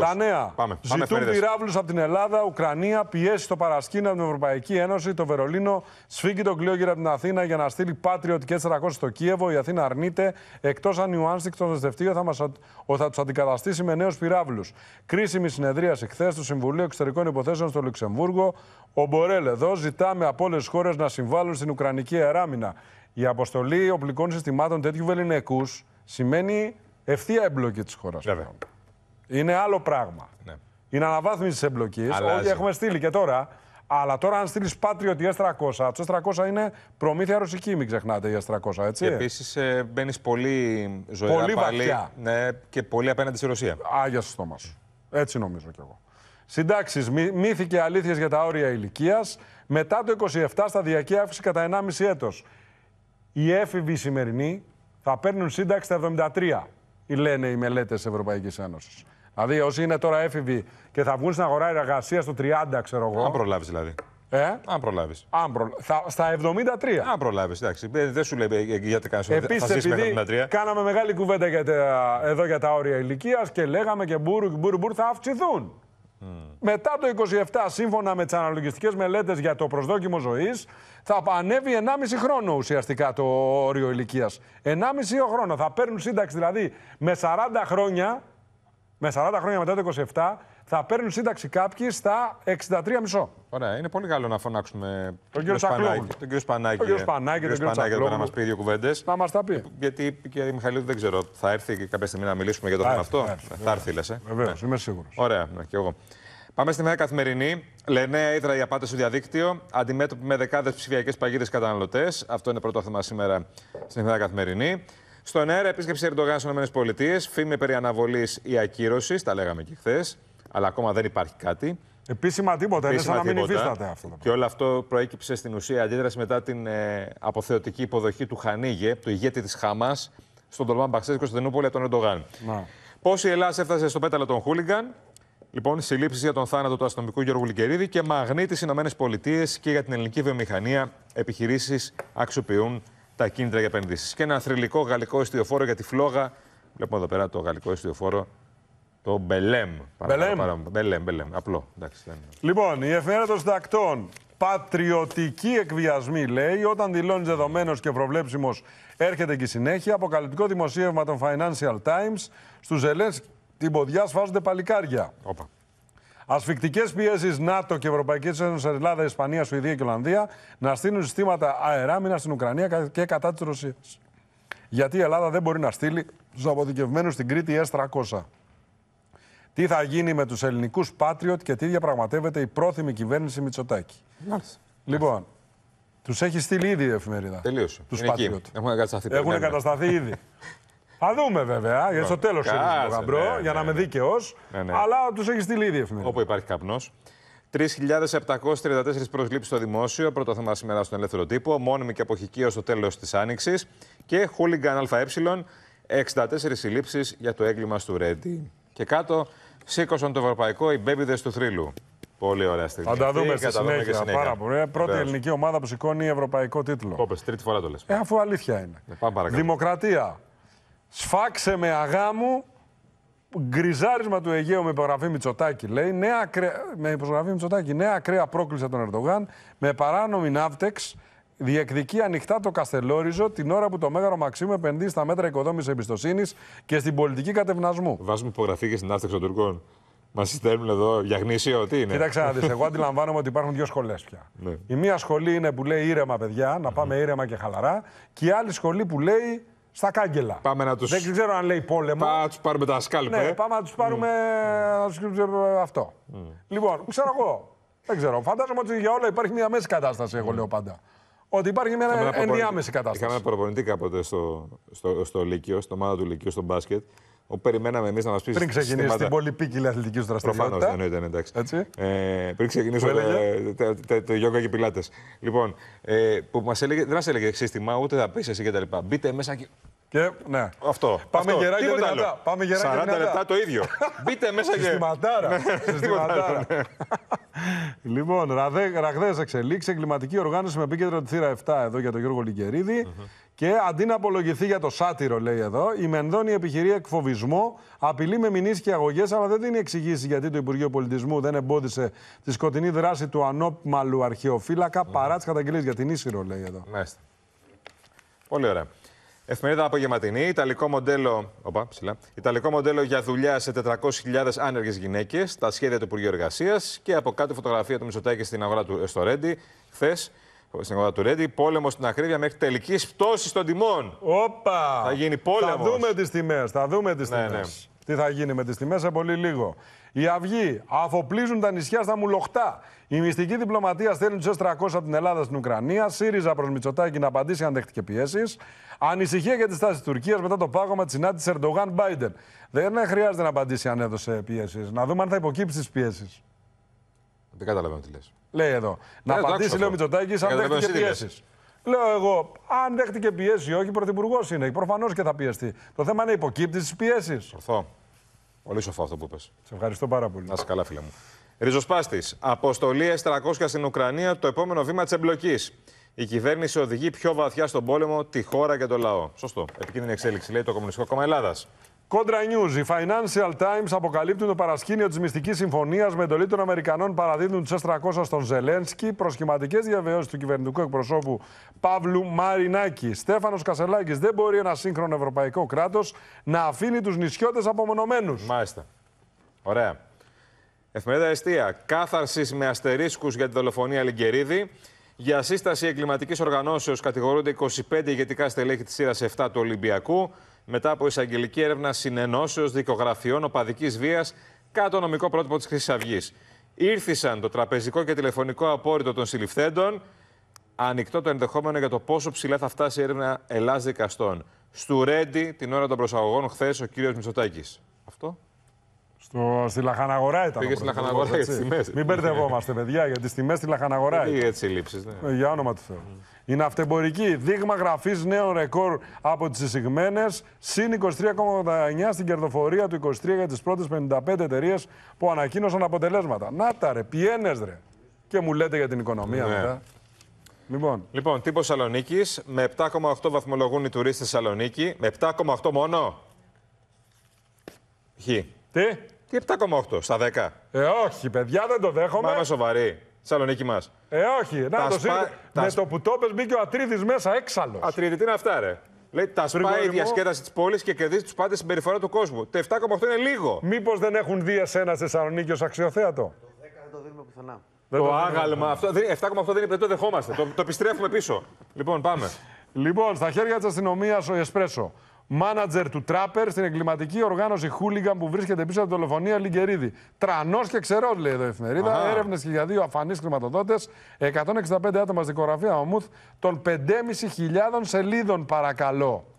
Τα νέα. Πάμε. Ζητούν πυράβλους από την Ελλάδα, Ουκρανία, πιέσει στο παρασκήνιο από την Ευρωπαϊκή Ένωση, το Βερολίνο, σφίγγει τον κλειόγυρα από την Αθήνα για να στείλει Πάτριο και 400 στο Κίεβο. Η Αθήνα αρνείται, εκτός αν η Ουάνστικτ των θα, μας, θα τους αντικαταστήσει με νέους πυράβλους. Κρίσιμη συνεδρίαση χθες του Συμβουλίου Εξωτερικών Υποθέσεων στο Λουξεμβούργο. Ο Μπορέλ εδώ ζητάμε από όλες χώρες να συμβάλλουν στην Ουκρανική αεράμινα. Η αποστολή οπλικών συστημάτων τέτοιου βεληνικούς σημαίνει ευθεία εμπλοκή της χώρας. Είναι άλλο πράγμα. Ναι. Είναι αναβάθμιση της εμπλοκής. Όλοι έχουμε στείλει και τώρα. Αλλά τώρα, αν στείλεις Patriot ή S300, το S300 είναι προμήθεια ρωσική, μην ξεχνάτε S300, έτσι. Επίσης, ε, μπαίνεις πολύ ζωηρά πολύ ναι, και πολύ απέναντι στη Ρωσία. Άγια στο στόμα σου. Έτσι νομίζω κι εγώ. Συντάξεις, μύθηκε και αλήθειες για τα όρια ηλικίας. Μετά το 27, σταδιακή αύξηση κατά 1,5 έτος. Οι έφηβοι σημερινοί θα παίρνουν σύνταξη τα 73, λένε οι μελέτες Ευρωπαϊκής Ένωσης. Δηλαδή, όσοι είναι τώρα έφηβοι και θα βγουν στην αγορά εργασία στο 30, ξέρω εγώ. Αν προλάβεις δηλαδή. Ε? Αν προλάβεις. Προ... Θα... Στα 73. Αν προλάβεις, εντάξει. Ε, δεν σου λέει γιατί κάνει αυτό. Επίση, κάναμε μεγάλη κουβέντα για τα... εδώ για τα όρια ηλικίας και λέγαμε και μπούρου μπούρου, θα αυξηθούν. Μετά το 27, σύμφωνα με τις αναλογιστικές μελέτες για το προσδόκιμο ζωής, θα ανέβει 1,5 χρόνο ουσιαστικά το όριο ηλικίας. 1,5 χρόνος. Θα παίρνουν σύνταξη δηλαδή με 40 χρόνια με 40 χρόνια μετά το 27 θα παίρνουν σύνταξη κάποιοι στα 63,5. Ωραία, είναι πολύ καλό να φωνάξουμε τον κύριο Σπανάκη. Τον κύριο Σπανάκη. Τον κύριο Σπανάκη, τον κύριο Σπανάκη, να μας πει δύο κουβέντες. Να μας τα πει. Ε, γιατί, η Μιχαλίδη, δεν ξέρω, θα έρθει κάποια στιγμή να μιλήσουμε για το θέμα αυτό. Θα έρθει, ε, λε. Βεβαίως, ναι. είμαι σίγουρος. Ωραία, ναι, και εγώ. Πάμε στην Μέρα Καθημερινή. Λενέα Ήδρα για πάντα στο διαδίκτυο. Αντιμέτωποι με δεκάδες ψηφιακές παγίδες καταναλωτές. Αυτό είναι πρώτο θέμα σήμερα στην Μέρα Καθημερινή. Στον αέρα, επίσκεψη Ερντογάν στις ΗΠΑ, φήμη περί αναβολής ή ακύρωση, τα λέγαμε και χθες, αλλά ακόμα δεν υπάρχει κάτι. Επίσημα τίποτα, είναι σαν να μην υφίσταται αυτό. Και όλο αυτό προέκυψε στην ουσία αντίδραση μετά την ε, αποθεωτική υποδοχή του Χανίγε, του ηγέτη της Χαμάς, στον τολμά Μπαξέτη Κωνσταντινούπολη από τον Ερντογάν. Πώς η Ελλάδα έφτασε στο πέταλο των Χούλιγκαν, Λοιπόν, συλλήψεις για τον θάνατο του αστυνομικού Γιώργου Λικερίδη και μαγνήτης στι ΗΠΑ και για την ελληνική βιομηχανία. Επιχειρήσεις αξιοποιούν τα κίνητρα για επενδύσεις. Και ένα θρηλυκό γαλλικό ιστιοφόρο για τη φλόγα. Βλέπουμε εδώ πέρα το γαλλικό ιστιοφόρο. Το Μπελέμ. Μπελέμ. Μπελέμ, Μπελέμ. Απλό. Εντάξει, δεν... Λοιπόν, η των συντακτών. Πατριωτική εκβιασμή, λέει, όταν δηλώνεις δεδομένος και προβλέψιμος έρχεται και η συνέχεια. Αποκαλυπτικό δημοσίευμα των Financial Times. Στους Ζελές την ποδιά σφάζονται παλικάρια. Ασφικτικές πιέσεις ΝΑΤΟ και Ευρωπαϊκή Ένωση, Ελλάδα, Ισπανία, Σουηδία και Ολλανδία να στείλουν συστήματα αεράμινα στην Ουκρανία και κατά της Ρωσίας. Γιατί η Ελλάδα δεν μπορεί να στείλει του αποδικευμένου στην Κρήτη S300. Τι θα γίνει με τους ελληνικούς Patriot και τι διαπραγματεύεται η πρόθυμη κυβέρνηση Μητσοτάκη. Μάλιστα. Λοιπόν, τους έχει στείλει ήδη η εφημερίδα. Τελείωσε. Τους Patriot. Εκεί. Έχουν εγκατασταθεί, Έχουν εγκατασταθεί ήδη. Θα δούμε βέβαια, γιατί στο τέλο είναι το γαμπρό, ναι, για να ναι, είμαι ναι. δίκαιος. Ναι, αλλά τους έχεις στείλει ήδη εφημερίδα. Όπου υπάρχει καπνός. 3.734 προσλήψεις στο δημόσιο, πρώτο θέμα σήμερα στον ελεύθερο τύπο, μόνιμη και αποχική ω το τέλος της Άνοιξης. Και χούλιγκαν ΑΕ, 64 συλλήψεις για το έγκλημα στο Ρέντι. Και κάτω, σήκωσαν το ευρωπαϊκό οι μπέμπιδες του θρύλου. Πολύ ωραία στιγμή. Θα τα δούμε στη συνέχεια. συνέχεια. Πάρα πολύ. Πρώτη Βεβαίως. ελληνική ομάδα που σηκώνει ευρωπαϊκό τίτλο. Κόπες, τρίτη φορά το λες. Ε, αφού αλήθεια είναι. Ε, Δημοκρατία. Σφάξε με αγάμου γκριζάρισμα του Αιγαίου με υπογραφή Μητσοτάκη, λέει, νέα, ακραία, με υπογραφή Μητσοτάκη, νέα ακραία πρόκληση από τον Ερντογάν, με παράνομη ναύτεξ, διεκδικεί ανοιχτά το Καστελόριζο την ώρα που το Μέγαρο Μαξίμου επενδύει στα μέτρα οικοδόμησης εμπιστοσύνης και στην πολιτική κατευνασμού. Βάζουμε υπογραφή και στην ναύτεξ των Τουρκών. Μας στέλνουν εδώ για γνήσιο, τι είναι. Κοίταξε να Εγώ αντιλαμβάνομαι ότι υπάρχουν δύο σχολές πια. Ναι. Η μία σχολή είναι που λέει ήρεμα, παιδιά, να πάμε ήρεμα και χαλαρά. Και η άλλη σχολή που λέει στα κάγκελα. Πάμε να τους... Δεν ξέρω αν λέει πόλεμο. Ναι, ε. Πάμε να τους πάρουμε τα σκάλπε. Ναι, πάμε να τους πάρουμε mm. αυτό. Mm. Λοιπόν, ξέρω εγώ. Δεν ξέρω. Φαντάζομαι ότι για όλα υπάρχει μια μέση κατάσταση, εγώ mm. λέω πάντα. Ότι υπάρχει μια ενδιάμεση προπονητή. κατάσταση. Είχαμε ένα προπονητή κάποτε στο, στο, στο Λύκειο, στην ομάδα του Λυκειού, στο μπάσκετ, Ο περιμέναμε εμείς να μας πεις. Πριν ξεκινήσει στήματα... την πολυπίκυλη αθλητικής σου δραστηριότητας. Προφανώς δεν ναι, ήταν ναι, εντάξει. Έτσι. Ε, πριν ξεκινήσω το γιόγκα και πιλάτες. Λοιπόν, ε, που μας έλεγε, δεν μας έλεγε σύστημα, ούτε θα πεις εσύ κτλ. Μπείτε μέσα και ναι. Αυτό. Πάμε αυτό. γερά Τίποτα και δυνατά. Πάμε γερά 40 λεπτά το ίδιο. Μπείτε μέσα και... Συστηματάρα. Ναι, Συστηματάρα. Ναι. λοιπόν, ραγδαίες εξελίξεις, εγκληματική οργάνωση με επίκεντρο τη θύρα 7 εδώ για τον Γιώργο Λιγκερίδη. Και αντί να απολογηθεί για το σάτυρο, λέει εδώ, η Μενδώνη επιχειρεί εκφοβισμό, απειλεί με μηνύσεις και αγωγές, αλλά δεν δίνει εξηγήσεις γιατί το Υπουργείο Πολιτισμού δεν εμπόδισε τη σκοτεινή δράση του ανώπμαλου αρχαιοφύλακα mm. παρά τις καταγγελίες για την Ίσυρο, λέει εδώ. Μάλιστα. Πολύ ωραία. Εφημερίδα απογευματινή, Ιταλικό μοντέλο, οπα, ψηλά, Ιταλικό μοντέλο για δουλειά σε 400.000 άνεργες γυναίκες, τα σχέδια του Υπουργείου Εργασίας και από κάτω φωτογραφία του Μητσοτάκη στην αγορά του ε, στο Ρέντι. Χθες, στην αγορά του Ρέντι, πόλεμο στην ακρίβεια μέχρι τελικής πτώσης των τιμών. Όπα! Θα γίνει πόλεμος. Θα δούμε τις τιμές, θα δούμε τις ναι, ναι. τιμές τι θα γίνει με τις τιμές σε πολύ λίγο. Οι αυγοί αφοπλίζουν τα νησιά στα μουλοχτά. Η μυστική διπλωματία στέλνει τους 300 από την Ελλάδα στην Ουκρανία. ΣΥΡΙΖΑ προς Μητσοτάκη να απαντήσει αν δέχτηκε πιέσεις. Ανησυχία για τη στάση της Τουρκίας μετά το πάγωμα της συνάντησης Ερντογάν-Μπάιντεν. Δεν χρειάζεται να απαντήσει αν έδωσε πιέσεις. Να δούμε αν θα υποκύψει τι πιέσεις. Δεν καταλαβαίνω τι λες. Λέει εδώ. να ε, απαντήσει, λέει ο Μητσοτάκης, αν δέχτηκε πιέσεις. Λέω εγώ, αν δέχτηκε πιέση ή όχι, πρωθυπουργός είναι. Προφανώς και θα πιεστεί. Το θέμα είναι υποκύπτει τη πιέση. Ορθό. Πολύ σοφό αυτό που είπε. Σε ευχαριστώ πάρα πολύ. Να καλά, φίλε μου. Ριζοσπάστης. Αποστολή 300 στην Ουκρανία, το επόμενο βήμα της εμπλοκής. Η κυβέρνηση οδηγεί πιο βαθιά στον πόλεμο τη χώρα και το λαό. Σωστό. Επικίνδυνη εξέλιξη, λέει το Κομμουνιστικό Κόμμα Ελλάδας. Κόντρα News. Οι Financial Times αποκαλύπτουν το παρασκήνιο της μυστικής συμφωνίας με εντολή των Αμερικανών παραδίδουν τους 400 στον Ζελένσκι. Προσχηματικές διαβεβαιώσει του κυβερνητικού εκπροσώπου Παύλου Μαρινάκη. Στέφανος Κασελάκης. Δεν μπορεί ένα σύγχρονο ευρωπαϊκό κράτος να αφήνει τους νησιώτες απομονωμένους. Μάλιστα. Ωραία. Εφημερίδα Εστία. Κάθαρσης με αστερίσκους για τη δολοφονία Λιγκερίδη. Για σύσταση εγκληματική οργανώσεως κατηγορούνται 25 ηγετικά στελέχη της σειράς 7 του Ολυμπιακού μετά από εισαγγελική έρευνα συνενώσεως δικογραφιών οπαδικής βίας κάτω νομικό πρότυπο της Χρυσής Αυγής. Ήρθησαν το τραπεζικό και τηλεφωνικό απόρριτο των συλληφθέντων. Ανοιχτό το ενδεχόμενο για το πόσο ψηλά θα φτάσει η έρευνα Ελλάς δικαστών. Στου Ρέντι την ώρα των προσαγωγών χθες ο κύριος Μητσοτάκης. Αυτό. Στο, στη λαχαναγορά ήταν. Πήγε στη λαχαναγορά για τις τιμέ. Μην μπερδευόμαστε, παιδιά, για τις τιμές στη λαχαναγορά. Πήγε έτσι λήψεις. Ναι. Ε, για όνομα του Θεού. Η ναυτεμπορική δείγμα γραφής νέων ρεκόρ από τις εισηγμένες, συν 23,89 στην κερδοφορία του 23 για τις πρώτες 55 εταιρείες που ανακοίνωσαν αποτελέσματα. Να τα ρε, πιένες ρε. Και μου λέτε για την οικονομία ναι. μετά. Λοιπόν, λοιπόν τύπος Θεσσαλονίκης. Με 7,8 βαθμολογούν οι τουρίστες Θεσσαλονίκη. Με 7,8 μόνο. Χ. Τι? Τι 7,8 στα 10. Ε, όχι, παιδιά, δεν το δέχομαι. Πάμε σοβαρή. Θεσσαλονίκη μας. Ε, όχι. Να το σπα... Με το που το πες, μπήκε ο Ατρίδης μέσα, έξαλλος. Ατρίδη, τι είναι αυτά, ρε. Λέει, τα σπάει η διασκέδαση της πόλης και κερδίζει τους πάντες συμπεριφορά του κόσμου. Το 7,8 είναι λίγο. Μήπως δεν έχουν δει εσένα στη Θεσσαλονίκη ως αξιοθέατο. Το 10 δεν το δίνουμε πουθενά. το, άγαλμα αυτό. 7,8 δεν είναι το δεχόμαστε. το, το επιστρέφουμε πίσω. λοιπόν, πάμε. Λοιπόν, στα χέρια της αστυνομίας ο Εσπρέσο μάνατζερ του Τράπερ στην εγκληματική οργάνωση Χούλιγκαν που βρίσκεται πίσω από τη δολοφονία Λιγκερίδη. Τρανός και ξερός, λέει εδώ η εφημερίδα. Έρευνες και για δύο αφανείς χρηματοδότες. 165 άτομα στην κοραφία Ομούθ των 5.500 σελίδων, παρακαλώ.